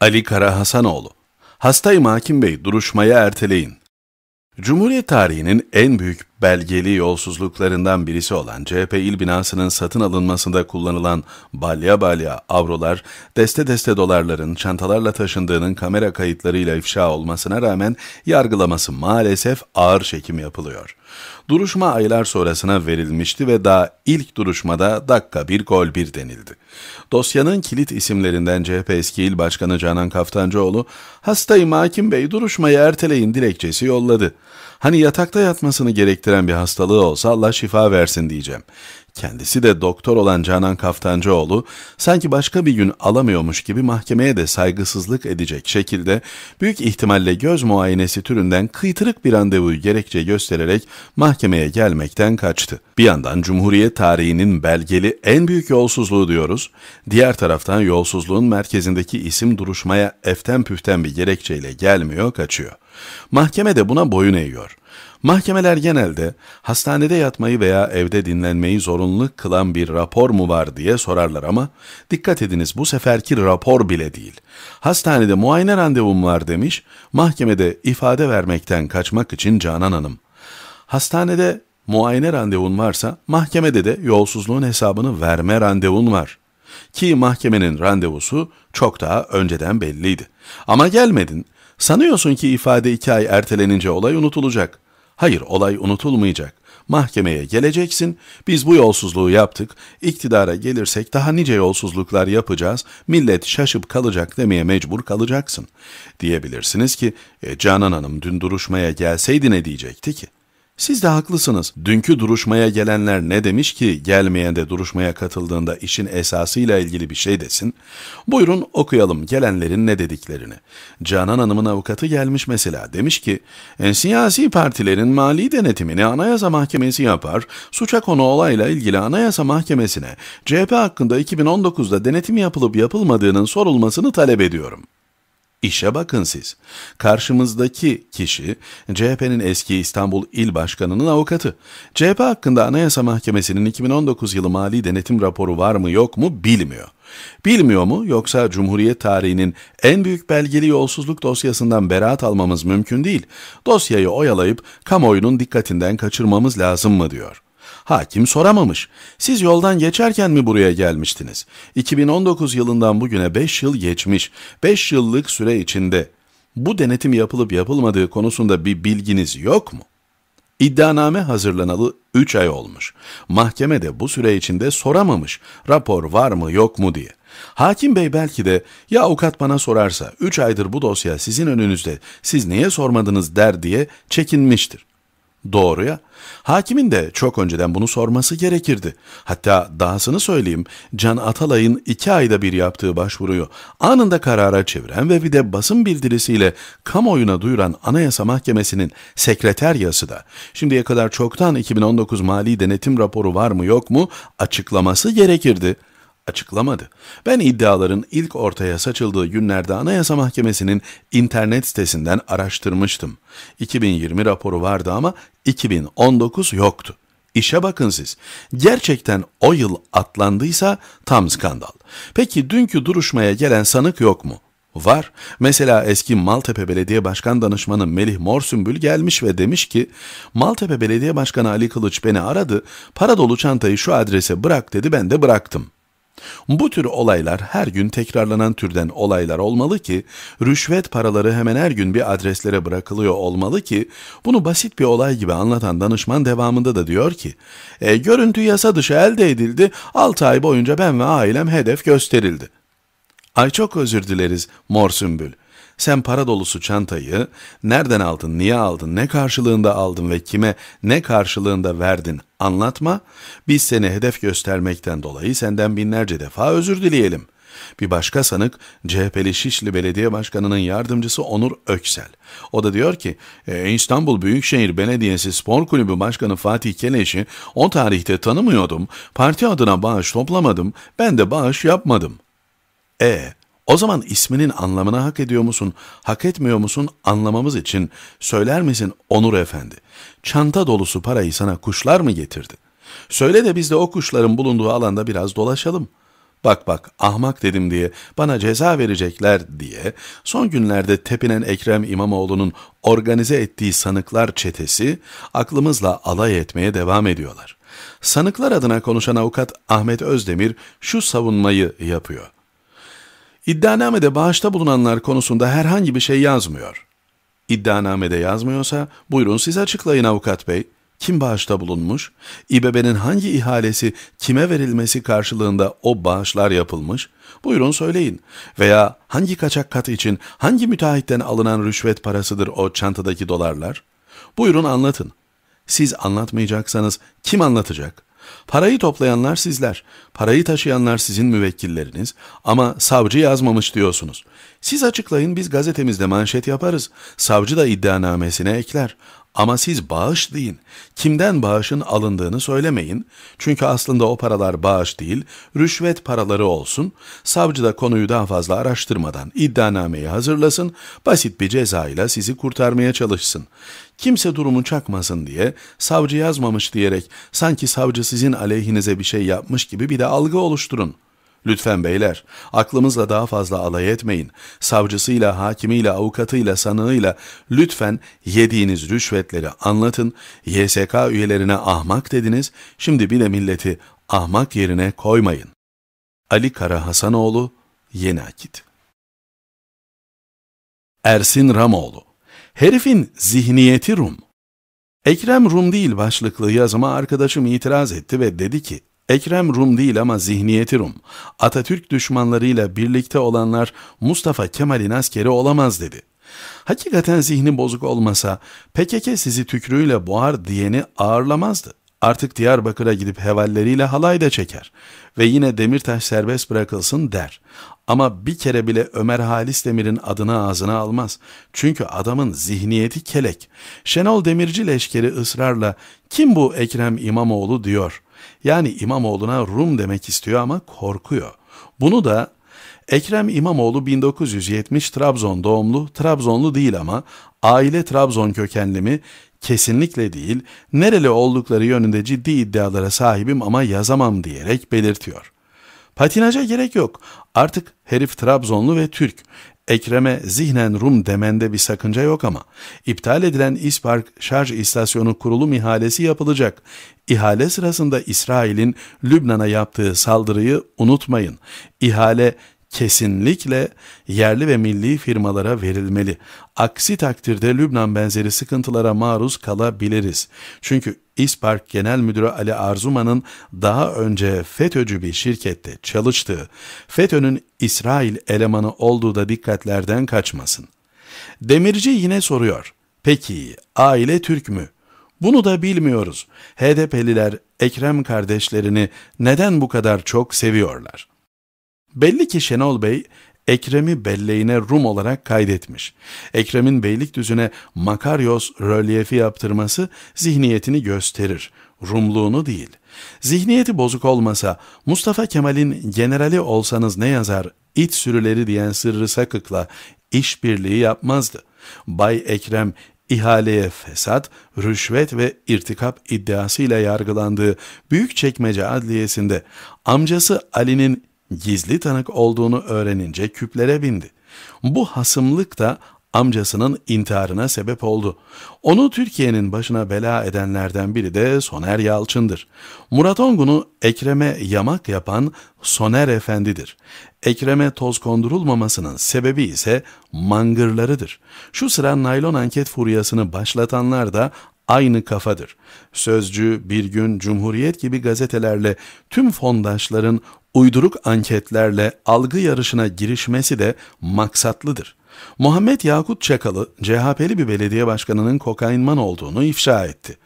Ali Kara Hasanoğlu Hastayım Hakim Bey, duruşmaya erteleyin. Cumhuriyet tarihinin en büyük belgeli yolsuzluklarından birisi olan CHP il binasının satın alınmasında kullanılan balya balya avrolar, deste deste dolarların çantalarla taşındığının kamera kayıtlarıyla ifşa olmasına rağmen yargılaması maalesef ağır çekim yapılıyor. Duruşma aylar sonrasına verilmişti ve daha ilk duruşmada dakika bir gol bir denildi. Dosyanın kilit isimlerinden CHP eski il başkanı Canan Kaftancıoğlu, hastayım hakim bey duruşmayı erteleyin dilekçesi yolladı. Hani yatakta yatmasını gerektiren bir hastalığı olsa Allah şifa versin diyeceğim. Kendisi de doktor olan Canan Kaftancıoğlu sanki başka bir gün alamıyormuş gibi mahkemeye de saygısızlık edecek şekilde büyük ihtimalle göz muayenesi türünden kıytırık bir randevuyu gerekçe göstererek mahkemeye gelmekten kaçtı. Bir yandan Cumhuriyet tarihinin belgeli en büyük yolsuzluğu diyoruz, diğer taraftan yolsuzluğun merkezindeki isim duruşmaya eften püften bir gerekçeyle gelmiyor kaçıyor. Mahkeme de buna boyun eğiyor. Mahkemeler genelde hastanede yatmayı veya evde dinlenmeyi zorunlu kılan bir rapor mu var diye sorarlar ama dikkat ediniz bu seferki rapor bile değil. Hastanede muayene randevum var demiş, mahkemede ifade vermekten kaçmak için Canan Hanım. Hastanede muayene randevun varsa mahkemede de yolsuzluğun hesabını verme randevun var. Ki mahkemenin randevusu çok daha önceden belliydi. Ama gelmedin, Sanıyorsun ki ifade iki ay ertelenince olay unutulacak. Hayır olay unutulmayacak. Mahkemeye geleceksin, biz bu yolsuzluğu yaptık, iktidara gelirsek daha nice yolsuzluklar yapacağız, millet şaşıp kalacak demeye mecbur kalacaksın. Diyebilirsiniz ki, e, Canan Hanım dün duruşmaya gelseydi ne diyecekti ki? Siz de haklısınız. Dünkü duruşmaya gelenler ne demiş ki gelmeyen de duruşmaya katıldığında işin esasıyla ilgili bir şey desin? Buyurun okuyalım gelenlerin ne dediklerini. Canan Hanım'ın avukatı gelmiş mesela. Demiş ki e, siyasi partilerin mali denetimini anayasa mahkemesi yapar. Suça konu olayla ilgili anayasa mahkemesine CHP hakkında 2019'da denetim yapılıp yapılmadığının sorulmasını talep ediyorum.'' İşe bakın siz. Karşımızdaki kişi CHP'nin eski İstanbul İl Başkanı'nın avukatı. CHP hakkında Anayasa Mahkemesi'nin 2019 yılı mali denetim raporu var mı yok mu bilmiyor. Bilmiyor mu yoksa Cumhuriyet tarihinin en büyük belgeli yolsuzluk dosyasından beraat almamız mümkün değil. Dosyayı oyalayıp kamuoyunun dikkatinden kaçırmamız lazım mı diyor. Hakim soramamış. Siz yoldan geçerken mi buraya gelmiştiniz? 2019 yılından bugüne 5 yıl geçmiş. 5 yıllık süre içinde bu denetim yapılıp yapılmadığı konusunda bir bilginiz yok mu? İddianame hazırlanalı 3 ay olmuş. Mahkeme de bu süre içinde soramamış rapor var mı yok mu diye. Hakim bey belki de ya avukat bana sorarsa 3 aydır bu dosya sizin önünüzde siz niye sormadınız der diye çekinmiştir doğruya? Hakimin de çok önceden bunu sorması gerekirdi. Hatta dahasını söyleyeyim, Can Atalay'ın iki ayda bir yaptığı başvuruyu anında karara çeviren ve bir de basın bildirisiyle kamuoyuna duyuran Anayasa Mahkemesi'nin sekreteryası da şimdiye kadar çoktan 2019 mali denetim raporu var mı yok mu açıklaması gerekirdi açıklamadı. Ben iddiaların ilk ortaya saçıldığı günlerde Anayasa Mahkemesi'nin internet sitesinden araştırmıştım. 2020 raporu vardı ama 2019 yoktu. İşe bakın siz. Gerçekten o yıl atlandıysa tam skandal. Peki dünkü duruşmaya gelen sanık yok mu? Var. Mesela eski Maltepe Belediye Başkan Danışmanı Melih Morsümbül gelmiş ve demiş ki Maltepe Belediye Başkanı Ali Kılıç beni aradı. Para dolu çantayı şu adrese bırak dedi ben de bıraktım. Bu tür olaylar her gün tekrarlanan türden olaylar olmalı ki, rüşvet paraları hemen her gün bir adreslere bırakılıyor olmalı ki, bunu basit bir olay gibi anlatan danışman devamında da diyor ki, e, görüntü yasa dışı elde edildi, 6 ay boyunca ben ve ailem hedef gösterildi. Ay çok özür dileriz Mor Sümbül.'' Sen para dolusu çantayı nereden aldın, niye aldın, ne karşılığında aldın ve kime ne karşılığında verdin anlatma. Biz seni hedef göstermekten dolayı senden binlerce defa özür dileyelim. Bir başka sanık CHP'li Şişli Belediye Başkanı'nın yardımcısı Onur Öksel. O da diyor ki e, İstanbul Büyükşehir Belediyesi Spor Kulübü Başkanı Fatih Keleş'i o tarihte tanımıyordum. Parti adına bağış toplamadım. Ben de bağış yapmadım. E o zaman isminin anlamını hak ediyor musun, hak etmiyor musun anlamamız için söyler misin Onur Efendi? Çanta dolusu parayı sana kuşlar mı getirdi? Söyle de biz de o kuşların bulunduğu alanda biraz dolaşalım. Bak bak ahmak dedim diye bana ceza verecekler diye son günlerde tepinen Ekrem İmamoğlu'nun organize ettiği sanıklar çetesi aklımızla alay etmeye devam ediyorlar. Sanıklar adına konuşan avukat Ahmet Özdemir şu savunmayı yapıyor. İddianamede bağışta bulunanlar konusunda herhangi bir şey yazmıyor. İddianamede yazmıyorsa buyurun siz açıklayın avukat bey. Kim bağışta bulunmuş? İBB'nin hangi ihalesi kime verilmesi karşılığında o bağışlar yapılmış? Buyurun söyleyin. Veya hangi kaçak kat için hangi müteahhitten alınan rüşvet parasıdır o çantadaki dolarlar? Buyurun anlatın. Siz anlatmayacaksanız kim anlatacak?'' Parayı toplayanlar sizler, parayı taşıyanlar sizin müvekkilleriniz ama savcı yazmamış diyorsunuz. Siz açıklayın biz gazetemizde manşet yaparız, savcı da iddianamesine ekler ama siz bağışlayın. Kimden bağışın alındığını söylemeyin. Çünkü aslında o paralar bağış değil, rüşvet paraları olsun. Savcı da konuyu daha fazla araştırmadan iddianameyi hazırlasın, basit bir ceza ile sizi kurtarmaya çalışsın. Kimse durumu çakmasın diye, savcı yazmamış diyerek sanki savcı sizin aleyhinize bir şey yapmış gibi bir de algı oluşturun.'' Lütfen beyler, aklımızla daha fazla alay etmeyin. Savcısıyla, hakimiyle, avukatıyla, sanığıyla lütfen yediğiniz rüşvetleri anlatın. YSK üyelerine ahmak dediniz, şimdi bir de milleti ahmak yerine koymayın. Ali Kara Hasanoğlu, Yeni Akit Ersin Ramoğlu Herifin zihniyeti Rum. Ekrem Rum değil başlıklı yazıma arkadaşım itiraz etti ve dedi ki, Ekrem Rum değil ama zihniyeti Rum. Atatürk düşmanlarıyla birlikte olanlar Mustafa Kemal'in askeri olamaz dedi. Hakikaten zihni bozuk olmasa PKK sizi tükrüğüyle boğar diyeni ağırlamazdı. Artık Diyarbakır'a gidip hevalleriyle halay da çeker ve yine Demirtaş serbest bırakılsın der. Ama bir kere bile Ömer Halis Demir'in adını ağzına almaz. Çünkü adamın zihniyeti kelek. Şenol Demirci leşkeri ısrarla kim bu Ekrem İmamoğlu diyor.'' Yani İmamoğlu'na Rum demek istiyor ama korkuyor. Bunu da Ekrem İmamoğlu 1970 Trabzon doğumlu, Trabzonlu değil ama aile Trabzon kökenli mi? Kesinlikle değil, nereli oldukları yönünde ciddi iddialara sahibim ama yazamam diyerek belirtiyor. Patinaja gerek yok. Artık herif Trabzonlu ve Türk. Ekrem'e zihnen Rum demende bir sakınca yok ama. iptal edilen İspark şarj istasyonu kurulum ihalesi yapılacak. İhale sırasında İsrail'in Lübnan'a yaptığı saldırıyı unutmayın. İhale kesinlikle yerli ve milli firmalara verilmeli. Aksi takdirde Lübnan benzeri sıkıntılara maruz kalabiliriz. Çünkü İspark Genel Müdürü Ali Arzuman'ın daha önce FETÖ'cü bir şirkette çalıştığı, FETÖ'nün İsrail elemanı olduğu da dikkatlerden kaçmasın. Demirci yine soruyor. Peki aile Türk mü? Bunu da bilmiyoruz. HDP'liler Ekrem kardeşlerini neden bu kadar çok seviyorlar?'' Belli ki Şenol Bey Ekrem'i belleğine Rum olarak kaydetmiş. Ekrem'in Beylik düzüne Makaryos rölyefi yaptırması zihniyetini gösterir, Rumluğunu değil. Zihniyeti bozuk olmasa Mustafa Kemal'in generali olsanız ne yazar, It sürüleri diyen Sırrı Sakık'la işbirliği yapmazdı. Bay Ekrem ihaleye fesat, rüşvet ve irtikap iddiasıyla yargılandığı büyük çekmece Adliyesi'nde amcası Ali'nin gizli tanık olduğunu öğrenince küplere bindi. Bu hasımlık da amcasının intiharına sebep oldu. Onu Türkiye'nin başına bela edenlerden biri de Soner Yalçın'dır. Murat Ongun'u Ekrem'e yamak yapan Soner Efendi'dir. Ekrem'e toz kondurulmamasının sebebi ise mangırlarıdır. Şu sıra naylon anket furyasını başlatanlar da aynı kafadır. Sözcü, Bir Gün, Cumhuriyet gibi gazetelerle tüm fondaşların uyduruk anketlerle algı yarışına girişmesi de maksatlıdır. Muhammed Yakut Çakalı, CHP'li bir belediye başkanının kokainman olduğunu ifşa etti.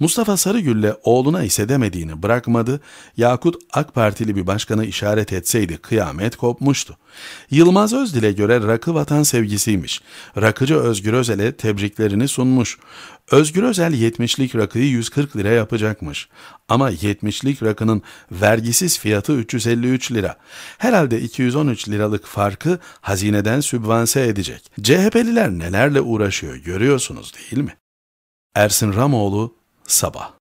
Mustafa Sarıgül'le oğluna ise demediğini bırakmadı, Yakut AK Partili bir başkanı işaret etseydi kıyamet kopmuştu. Yılmaz Özdil'e göre rakı vatan sevgisiymiş. Rakıcı Özgür Özel'e tebriklerini sunmuş. Özgür Özel 70'lik rakıyı 140 lira yapacakmış. Ama 70'lik rakının vergisiz fiyatı 353 lira. Herhalde 213 liralık farkı hazineden sübvanse edilmiş edecek. CHP'liler nelerle uğraşıyor görüyorsunuz değil mi? Ersin Ramoğlu Sabah